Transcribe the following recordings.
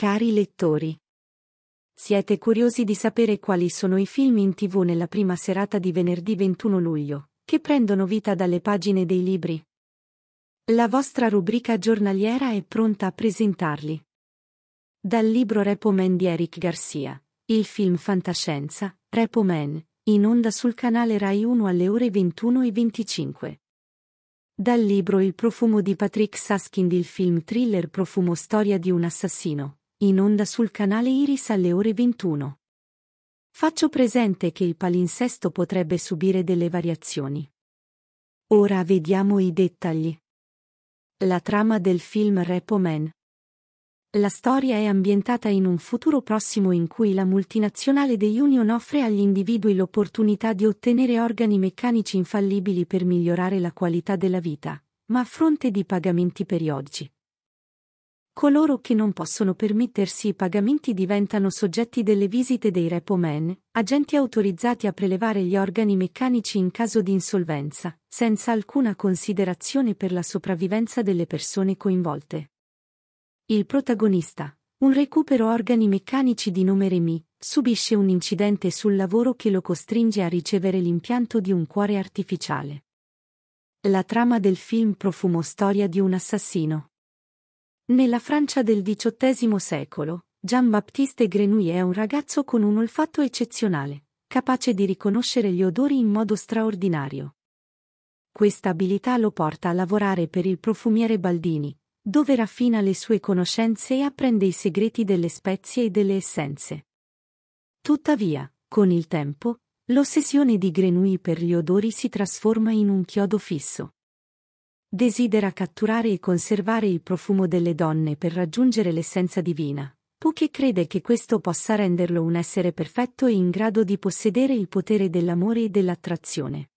Cari lettori, siete curiosi di sapere quali sono i film in tv nella prima serata di venerdì 21 luglio, che prendono vita dalle pagine dei libri? La vostra rubrica giornaliera è pronta a presentarli. Dal libro Repo Man di Eric Garcia, il film Fantascienza, Repo Man, in onda sul canale Rai 1 alle ore 21 e 25. Dal libro Il profumo di Patrick Saskind il film thriller Profumo storia di un assassino, in onda sul canale Iris alle ore 21. Faccio presente che il palinsesto potrebbe subire delle variazioni. Ora vediamo i dettagli. La trama del film Repo Man. La storia è ambientata in un futuro prossimo in cui la multinazionale The Union offre agli individui l'opportunità di ottenere organi meccanici infallibili per migliorare la qualità della vita, ma a fronte di pagamenti periodici. Coloro che non possono permettersi i pagamenti diventano soggetti delle visite dei repomen, agenti autorizzati a prelevare gli organi meccanici in caso di insolvenza, senza alcuna considerazione per la sopravvivenza delle persone coinvolte. Il protagonista, un recupero organi meccanici di nome Remy, subisce un incidente sul lavoro che lo costringe a ricevere l'impianto di un cuore artificiale. La trama del film profumo storia di un assassino nella Francia del XVIII secolo, Jean-Baptiste Grenouille è un ragazzo con un olfatto eccezionale, capace di riconoscere gli odori in modo straordinario. Questa abilità lo porta a lavorare per il profumiere Baldini, dove raffina le sue conoscenze e apprende i segreti delle spezie e delle essenze. Tuttavia, con il tempo, l'ossessione di Grenouille per gli odori si trasforma in un chiodo fisso. Desidera catturare e conservare il profumo delle donne per raggiungere l'essenza divina. Poche crede che questo possa renderlo un essere perfetto e in grado di possedere il potere dell'amore e dell'attrazione.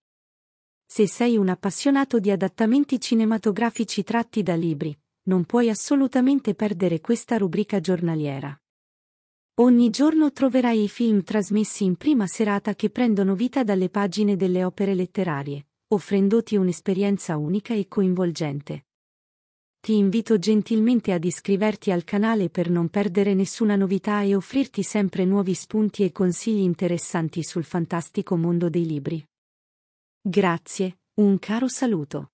Se sei un appassionato di adattamenti cinematografici tratti da libri, non puoi assolutamente perdere questa rubrica giornaliera. Ogni giorno troverai i film trasmessi in prima serata che prendono vita dalle pagine delle opere letterarie, offrendoti un'esperienza unica e coinvolgente. Ti invito gentilmente ad iscriverti al canale per non perdere nessuna novità e offrirti sempre nuovi spunti e consigli interessanti sul fantastico mondo dei libri. Grazie, un caro saluto.